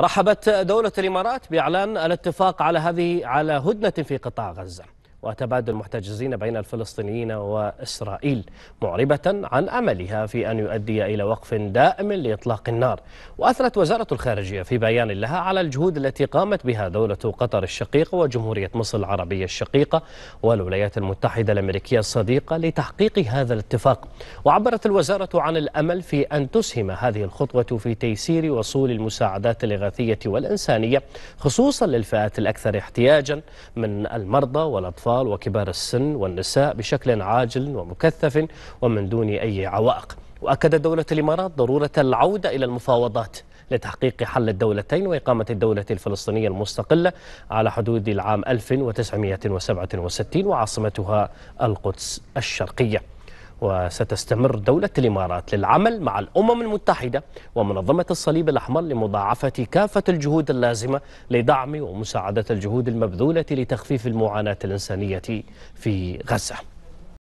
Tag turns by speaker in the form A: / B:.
A: رحبت دولة الإمارات بإعلان الاتفاق على هذه على
B: هدنة في قطاع غزة وتبادل المحتجزين بين الفلسطينيين وإسرائيل معربة عن أملها في أن يؤدي إلى وقف دائم لإطلاق النار وأثرت وزارة الخارجية في بيان لها على الجهود التي قامت بها دولة قطر الشقيقة وجمهورية مصر العربية الشقيقة والولايات المتحدة الأمريكية الصديقة لتحقيق هذا الاتفاق وعبرت الوزارة عن الأمل في أن تسهم هذه الخطوة في تيسير وصول المساعدات الإغاثية والإنسانية خصوصا للفئات الأكثر احتياجا من المرضى والأطفال الأطفال وكبار السن والنساء بشكل عاجل ومكثف ومن دون أي عوائق وأكدت دولة الإمارات ضرورة العودة إلى المفاوضات لتحقيق حل الدولتين وإقامة الدولة الفلسطينية المستقلة على حدود العام 1967 وعاصمتها القدس الشرقية وستستمر دولة الإمارات للعمل مع الأمم المتحدة ومنظمة الصليب الأحمر لمضاعفة كافة الجهود اللازمة لدعم ومساعدة الجهود المبذولة لتخفيف المعاناة الإنسانية في غزة